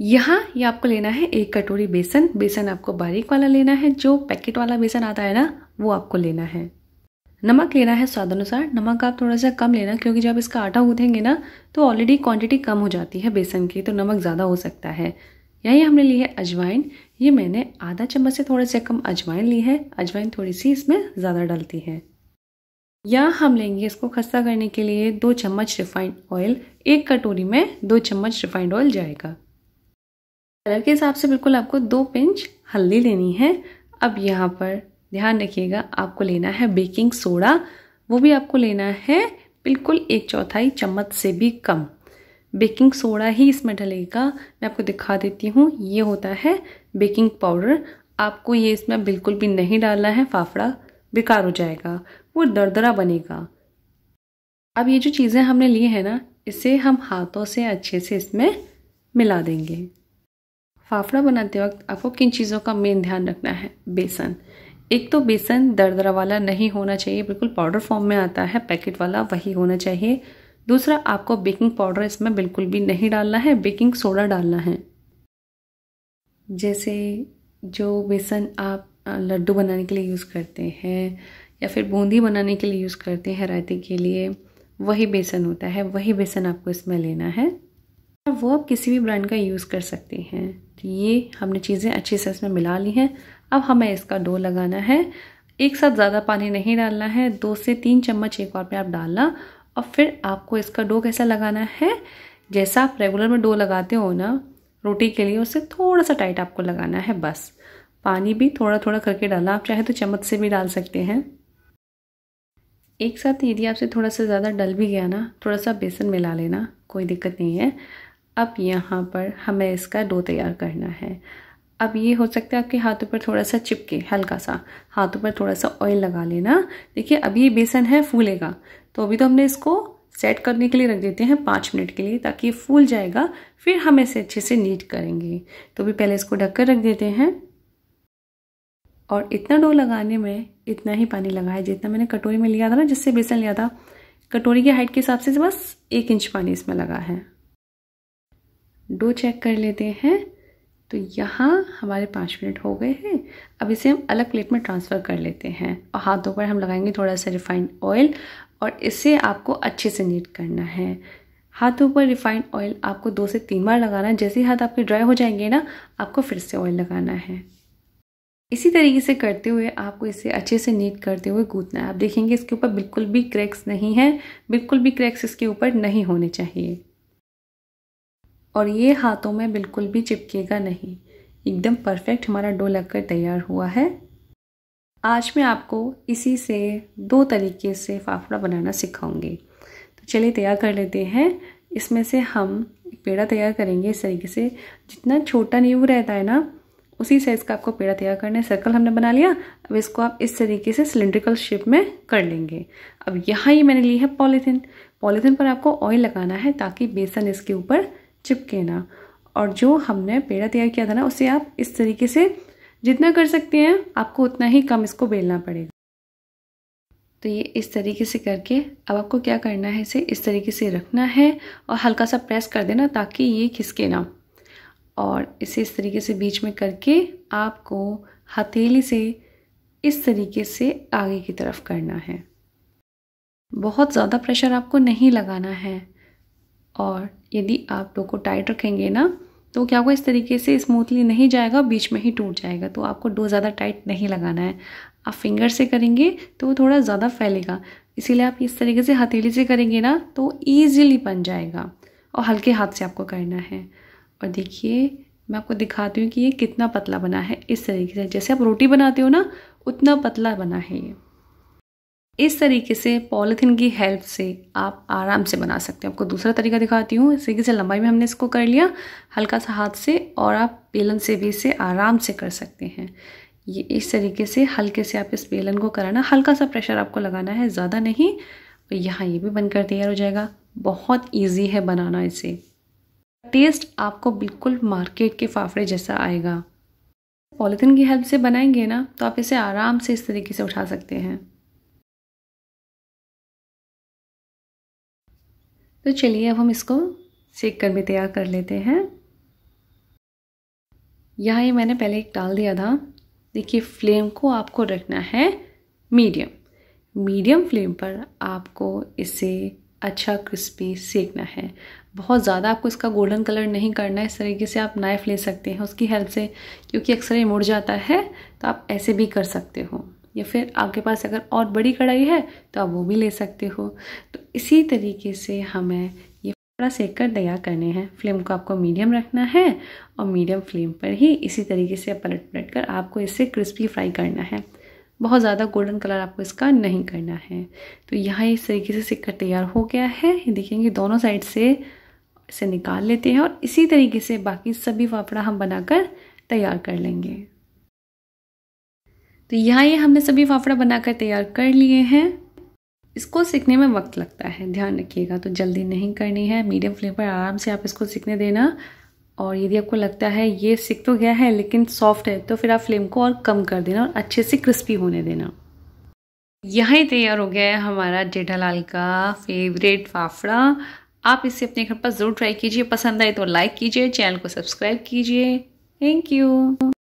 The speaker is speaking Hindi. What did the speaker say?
यहाँ ये यह आपको लेना है एक कटोरी बेसन बेसन आपको बारीक वाला लेना है जो पैकेट वाला बेसन आता है ना वो आपको लेना है नमक लेना है स्वाद अनुसार नमक आप थोड़ा सा कम लेना क्योंकि जब इसका आटा गूँथेंगे ना तो ऑलरेडी क्वांटिटी कम हो जाती है बेसन की तो नमक ज़्यादा हो सकता है यही हमने ली है अजवाइन ये मैंने आधा चम्मच से थोड़ा सा कम अजवाइन ली है अजवाइन थोड़ी सी इसमें ज़्यादा डलती है या हम लेंगे इसको खस्ता करने के लिए दो चम्मच रिफाइंड ऑयल एक कटोरी में दो चम्मच रिफाइंड ऑयल जाएगा कलर के हिसाब से बिल्कुल आपको दो पिंच हल्दी लेनी है अब यहाँ पर ध्यान रखिएगा आपको लेना है बेकिंग सोडा वो भी आपको लेना है बिल्कुल एक चौथाई चम्मच से भी कम बेकिंग सोडा ही इसमें डलेगा मैं आपको दिखा देती हूँ ये होता है बेकिंग पाउडर आपको ये इसमें बिल्कुल भी नहीं डालना है फाफड़ा बेकार हो जाएगा वो दरदरा बनेगा अब ये जो चीज़ें हमने ली है ना इसे हम हाथों से अच्छे से इसमें मिला देंगे फाफड़ा बनाते वक्त आपको किन चीज़ों का मेन ध्यान रखना है बेसन एक तो बेसन दरदरा वाला नहीं होना चाहिए बिल्कुल पाउडर फॉर्म में आता है पैकेट वाला वही होना चाहिए दूसरा आपको बेकिंग पाउडर इसमें बिल्कुल भी नहीं डालना है बेकिंग सोडा डालना है जैसे जो बेसन आप लड्डू बनाने के लिए यूज़ करते हैं या फिर बूंदी बनाने के लिए यूज़ करते हैं रायते के लिए वही बेसन होता है वही बेसन आपको इसमें लेना है वो आप किसी भी ब्रांड का यूज़ कर सकते हैं तो ये हमने चीज़ें अच्छे से इसमें मिला ली हैं अब हमें इसका डो लगाना है एक साथ ज़्यादा पानी नहीं डालना है दो से तीन चम्मच एक बार में आप डालना और फिर आपको इसका डो कैसा लगाना है जैसा आप रेगुलर में डो लगाते हो ना रोटी के लिए उससे थोड़ा सा टाइट आपको लगाना है बस पानी भी थोड़ा थोड़ा करके डालना आप चाहे तो चम्मच से भी डाल सकते हैं एक साथ यदि आपसे थोड़ा सा ज़्यादा डल भी गया ना थोड़ा सा बेसन मिला लेना कोई दिक्कत नहीं है अब यहाँ पर हमें इसका डो तैयार करना है अब ये हो सकता है आपके हाथों पर थोड़ा सा चिपके हल्का सा हाथों पर थोड़ा सा ऑयल लगा लेना देखिए अब ये बेसन है फूलेगा तो अभी तो हमने इसको सेट करने के लिए रख देते हैं पाँच मिनट के लिए ताकि ये फूल जाएगा फिर हम इसे अच्छे से नीट करेंगे तो भी पहले इसको ढक कर रख देते हैं और इतना डो लगाने में इतना ही पानी लगाया जितना मैंने कटोरी में लिया था ना जिससे बेसन लिया था कटोरी की हाइट के हिसाब से बस एक इंच पानी इसमें लगा है डो चेक कर लेते हैं तो यहाँ हमारे पाँच मिनट हो गए हैं अब इसे हम अलग प्लेट में ट्रांसफ़र कर लेते हैं और हाथों पर हम लगाएंगे थोड़ा सा रिफाइंड ऑयल और इसे आपको अच्छे से नीट करना है हाथों पर रिफाइंड ऑयल आपको दो से तीन बार लगाना है जैसे ही हाथ आपके ड्राई हो जाएंगे ना आपको फिर से ऑयल लगाना है इसी तरीके से करते हुए आपको इसे अच्छे से नीट करते हुए गूंथना है आप देखेंगे इसके ऊपर बिल्कुल भी क्रैक्स नहीं है बिल्कुल भी क्रैक्स इसके ऊपर नहीं होने चाहिए और ये हाथों में बिल्कुल भी चिपकेगा नहीं एकदम परफेक्ट हमारा डो लगकर तैयार हुआ है आज मैं आपको इसी से दो तरीके से फाफड़ा बनाना सिखाऊंगी तो चलिए तैयार कर लेते हैं इसमें से हम पेड़ा तैयार करेंगे इस तरीके से जितना छोटा नींबू रहता है ना उसी साइज़ का आपको पेड़ा तैयार करना है सर्कल हमने बना लिया अब इसको आप इस तरीके से सिलेंड्रिकल शेप में कर लेंगे अब यहाँ ही मैंने ली है पॉलीथिन पॉलीथिन पर आपको ऑयल लगाना है ताकि बेसन इसके ऊपर चिपके ना और जो हमने पेड़ा तैयार किया था ना उसे आप इस तरीके से जितना कर सकते हैं आपको उतना ही कम इसको बेलना पड़ेगा तो ये इस तरीके से करके अब आपको क्या करना है इसे इस तरीके से रखना है और हल्का सा प्रेस कर देना ताकि ये खिसके ना और इसे इस तरीके से बीच में करके आपको हथेली से इस तरीके से आगे की तरफ करना है बहुत ज़्यादा प्रेशर आपको नहीं लगाना है और यदि आप डो को टाइट रखेंगे ना तो क्या होगा इस तरीके से स्मूथली नहीं जाएगा बीच में ही टूट जाएगा तो आपको डो ज़्यादा टाइट नहीं लगाना है आप फिंगर से करेंगे तो वो थोड़ा ज़्यादा फैलेगा इसीलिए आप इस तरीके से हथेली से करेंगे ना तो ईजिली बन जाएगा और हल्के हाथ से आपको करना है और देखिए मैं आपको दिखाती हूँ कि ये कितना पतला बना है इस तरीके से जैसे आप रोटी बनाते हो ना उतना पतला बना है ये इस तरीके से पॉलीथीन की हेल्प से आप आराम से बना सकते हैं आपको दूसरा तरीका दिखाती हूँ इस तरीके से लंबाई में हमने इसको कर लिया हल्का सा हाथ से और आप बेलन से भी इसे आराम से कर सकते हैं ये इस तरीके से हल्के से आप इस बेलन को कराना हल्का सा प्रेशर आपको लगाना है ज़्यादा नहीं और यहाँ ये भी बनकर तैयार हो जाएगा बहुत ईजी है बनाना इसे टेस्ट आपको बिल्कुल मार्केट के फाफड़े जैसा आएगा पॉलीथीन की हेल्प से बनाएंगे ना तो आप इसे आराम से इस तरीके से उठा सकते हैं तो चलिए अब हम इसको सेक कर भी तैयार कर लेते हैं यहाँ ये मैंने पहले एक डाल दिया था देखिए फ्लेम को आपको रखना है मीडियम मीडियम फ्लेम पर आपको इसे अच्छा क्रिस्पी सेकना है बहुत ज़्यादा आपको इसका गोल्डन कलर नहीं करना है इस तरीके से आप नाइफ़ ले सकते हैं उसकी हेल्प से क्योंकि अक्सर ये मुड़ जाता है तो आप ऐसे भी कर सकते हो या फिर आपके पास अगर और बड़ी कढ़ाई है तो आप वो भी ले सकते हो तो इसी तरीके से हमें ये थोड़ा सेक कर तैयार करने हैं फ्लेम को आपको मीडियम रखना है और मीडियम फ्लेम पर ही इसी तरीके से पलट पलट कर आपको इसे क्रिस्पी फ्राई करना है बहुत ज़्यादा गोल्डन कलर आपको इसका नहीं करना है तो यहाँ इस तरीके से कर तैयार हो गया है देखेंगे दोनों साइड से इसे निकाल लेते हैं और इसी तरीके से बाकी सभी फाफड़ा हम बनाकर तैयार कर लेंगे तो यहाँ ये हमने सभी फाफड़ा बनाकर तैयार कर लिए हैं इसको सीखने में वक्त लगता है ध्यान रखिएगा तो जल्दी नहीं करनी है मीडियम फ्लेम पर आराम से आप इसको सीखने देना और यदि आपको लगता है ये सीख तो गया है लेकिन सॉफ्ट है तो फिर आप फ्लेम को और कम कर देना और अच्छे से क्रिस्पी होने देना यहाँ ही तैयार हो गया है हमारा जेठालाल का फेवरेट फाफड़ा आप इसे अपने घर पर ज़रूर ट्राई कीजिए पसंद आए तो लाइक कीजिए चैनल को सब्सक्राइब कीजिए थैंक यू